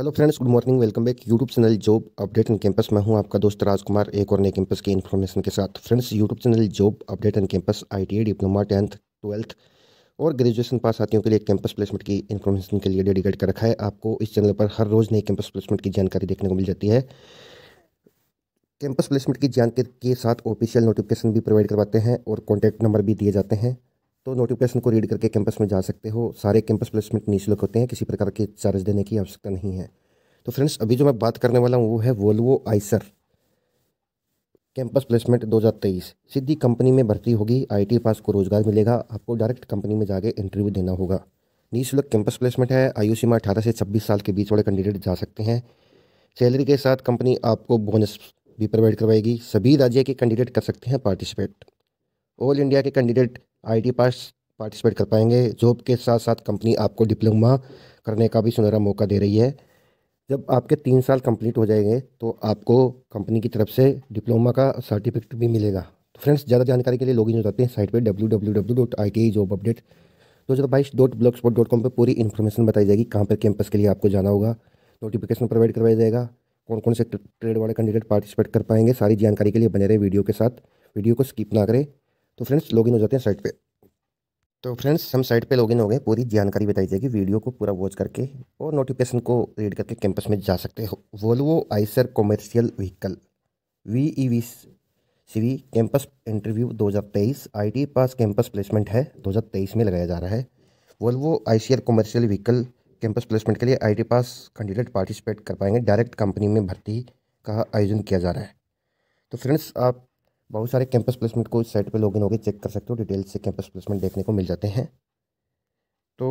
hello friends good morning welcome back YouTube channel job update and campus मैं हूं आपका दोस्त राजकुमार एक और नए कैंपस की इन्फॉर्मेशन के साथ friends YouTube channel job update and campus ITI diploma tenth twelfth और ग्रेजुएशन पास साथियों के लिए कैंपस प्लेसमेंट की इन्फॉर्मेशन के लिए डेडिकेट कर रखा है आपको इस चैनल पर हर रोज़ नई कैंपस प्लेसमेंट की जानकारी देखने को मिल जाती है कैंपस प्लेसमेंट की जानकारी के साथ ऑफिशियल नोटिफिकेशन भी प्रोवाइड करवाते हैं और कॉन्टैक्ट नंबर भी दिए जाते हैं तो नोटिफिकेशन को रीड करके कैंपस में जा सकते हो सारे कैंपस प्लेसमेंट निःशुल्क होते हैं किसी प्रकार के चार्ज देने की आवश्यकता नहीं है तो फ्रेंड्स अभी जो मैं बात करने वाला हूँ वो है वोल्वो आइसर कैंपस प्लेसमेंट 2023 सीधी कंपनी में भर्ती होगी आईटी पास को रोजगार मिलेगा आपको डायरेक्ट कंपनी में जाके इंटरव्यू देना होगा निःशुल्क कैंपस प्लेसमेंट है आयु सीमा अठारह से छब्बीस साल के बीच वाले कैंडिडेट जा सकते हैं सैलरी के साथ कंपनी आपको बोनस भी प्रोवाइड करवाएगी सभी राज्य के कैंडिडेट कर सकते हैं पार्टिसिपेट ऑल इंडिया के कैंडिडेट आईटी पास पार्टिसिपेट कर पाएंगे जॉब के साथ साथ कंपनी आपको डिप्लोमा करने का भी सुनहरा मौका दे रही है जब आपके तीन साल कंप्लीट हो जाएंगे तो आपको कंपनी की तरफ से डिप्लोमा का सर्टिफिकेट भी मिलेगा तो फ्रेंड्स ज़्यादा जानकारी के लिए लॉगिन हो जाते हैं साइट पर W W W dot I T job update दो हज़ार बाईस dot blogspot dot com पर पूरी इन्फॉर्मेशन बताई जाएगी कहाँ पर कैंपस के लिए आपको जाना होगा नोटिफिकेशन प्रोवाइड करवाया जाएगा कौन कौन से ट्रेड वाले कैंडिडेट पार्टिसिपेट कर पाएंगे सारी जानकारी के लिए बने रहे वीडियो के साथ वीडियो को स्किप ना करें तो फ्रेंड्स लॉगिन हो जाते हैं साइट पे तो फ्रेंड्स हम साइट पे लॉगिन हो गए पूरी जानकारी बताई जाएगी वीडियो को पूरा वॉच करके और नोटिफिकेशन को रीड करके कैंपस में जा सकते हो Volvo Eicher commercial vehicle V E V C V campus interview 2023 IT pass campus placement है 2023 में लगाया जा रहा है Volvo Eicher commercial vehicle campus placement के लिए आई पास कैंडिडेट पार्टिसिपेट कर पाएंगे डायरेक्ट कंपनी में भर्ती का आयोजन किया जा रहा है तो फ्रेंड्स आप बहुत सारे कैंपस प्लेसमेंट को इस साइट पे लॉगिन होकर चेक कर सकते हो डिटेल्स से कैंपस प्लेसमेंट देखने को मिल जाते हैं तो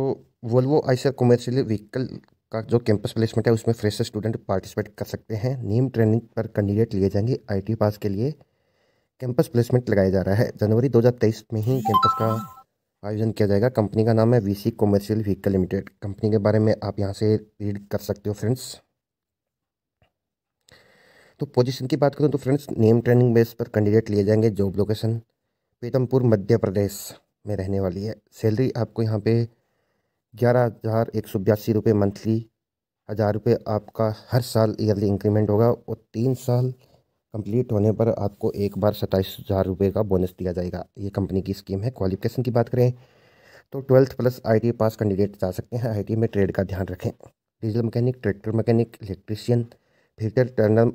वोल्वो आइसर कॉमर्शियल व्हीकल का जो कैंपस प्लेसमेंट है उसमें फ्रेशर स्टूडेंट पार्टिसिपेट कर सकते हैं नीम ट्रेनिंग पर कैंडिडेट लिए जाएंगे आईटी पास के लिए कैंपस प्लेसमेंट लगाया जा रहा है जनवरी 2023 में ही कैंपस का आयोजन किया जाएगा कंपनी का नाम है VC commercial vehicle limited company के बारे में आप यहाँ से रीड कर सकते हो फ्रेंड्स तो पोजीशन की बात करूँ तो फ्रेंड्स नेम ट्रेनिंग बेस पर कैंडिडेट लिए जाएंगे जॉब लोकेशन पीतमपुर मध्य प्रदेश में रहने वाली है सैलरी आपको यहाँ पे ग्यारह हज़ार एक सौ बयासी रुपये मंथली हज़ार रुपये आपका हर साल ईयरली इंक्रीमेंट होगा और तीन साल कंप्लीट होने पर आपको एक बार सत्ताईस हज़ार रुपये का बोनस दिया जाएगा ये कंपनी की स्कीम है क्वालिफिकेशन की बात करें तो twelfth plus I pass candidate जा सकते हैं आई में ट्रेड का ध्यान रखें diesel mechanic tractor mechanic electrician filter turner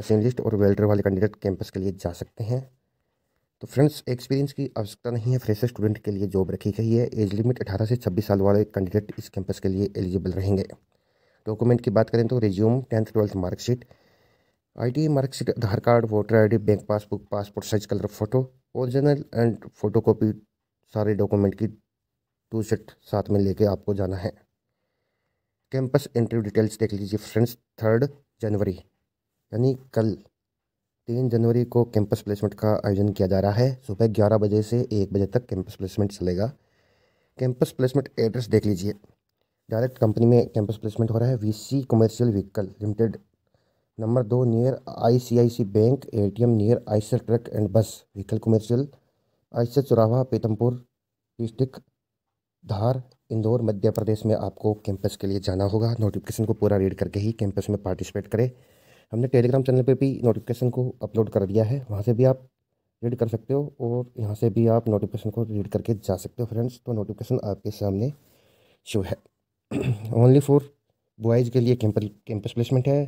machinist और वेल्डर वाले कैंडिडेट कैंपस के लिए जा सकते हैं तो फ्रेंड्स एक्सपीरियंस की आवश्यकता नहीं है फ्रेशर स्टूडेंट के लिए जॉब रखी गई है एज लिमिट अठारह से छब्बीस साल वाले कैंडिडेट इस कैंपस के लिए एलिजिबल रहेंगे डॉक्यूमेंट की बात करें तो resume tenth twelfth marksheet I marksheet Aadhaar card voter I bank passbook passport size colour photo original and photocopy सारे डॉक्यूमेंट की टू सेट साथ में लेके आपको जाना है कैंपस इंटरव्यू डिटेल्स देख लीजिए फ्रेंड्स थर्ड जनवरी यानी कल तीन जनवरी को कैंपस प्लेसमेंट का आयोजन किया जा रहा है सुबह ग्यारह बजे से एक बजे तक कैंपस प्लेसमेंट चलेगा कैंपस प्लेसमेंट एड्रेस देख लीजिए डायरेक्ट कंपनी में कैंपस प्लेसमेंट हो रहा है VC commercial vehicle limited number दो near ICIC bank ATM near Eicher truck and bus vehicle commercial Eicher Churawa Pithampur district Dhar Indore Madhya Pradesh में आपको कैंपस के लिए जाना होगा नोटिफिकेशन को पूरा रीड करके ही कैंपस में पार्टिसिपेट करें हमने टेलीग्राम चैनल पे भी नोटिफिकेशन को अपलोड कर दिया है वहाँ से भी आप रीड कर सकते हो और यहाँ से भी आप नोटिफिकेशन को रीड करके जा सकते हो फ्रेंड्स तो नोटिफिकेशन आपके सामने शो है ओनली फॉर बॉयज़ के लिए कैंपस प्लेसमेंट है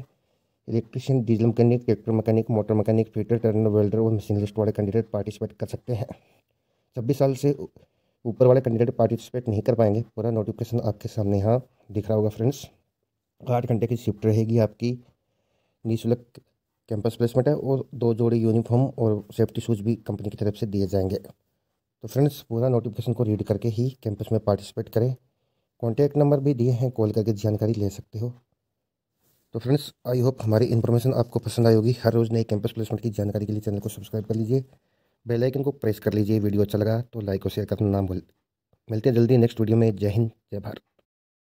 electrician diesel mechanic tractor mechanic motor mechanic fitter turner welder और लिस्ट वाले कैंडिडेट पार्टिसिपेट कर सकते हैं छब्बीस साल से ऊपर वाले कैंडिडेट पार्टिसिपेट नहीं कर पाएंगे पूरा नोटिफिकेशन आपके सामने यहाँ दिख रहा होगा फ्रेंड्स आठ घंटे की शिफ्ट रहेगी आपकी निःशुल्क कैंपस प्लेसमेंट है और दो जोड़ी यूनिफॉर्म और सेफ्टी शूज़ भी कंपनी की तरफ से दिए जाएंगे तो फ्रेंड्स पूरा नोटिफिकेशन को रीड करके ही कैंपस में पार्टिसिपेट करें कॉन्टैक्ट नंबर भी दिए हैं कॉल करके जानकारी ले सकते हो तो फ्रेंड्स आई होप हमारी इन्फॉर्मेशन आपको पसंद आई होगी हर रोज़ नए कैंपस प्लेसमेंट की जानकारी के लिए चैनल को सब्सक्राइब कर लीजिए बेल आइकन को प्रेस कर लीजिए वीडियो अच्छा लगा तो लाइक और शेयर करना ना भूल मिलते हैं जल्दी नेक्स्ट वीडियो में जय हिंद जय भारत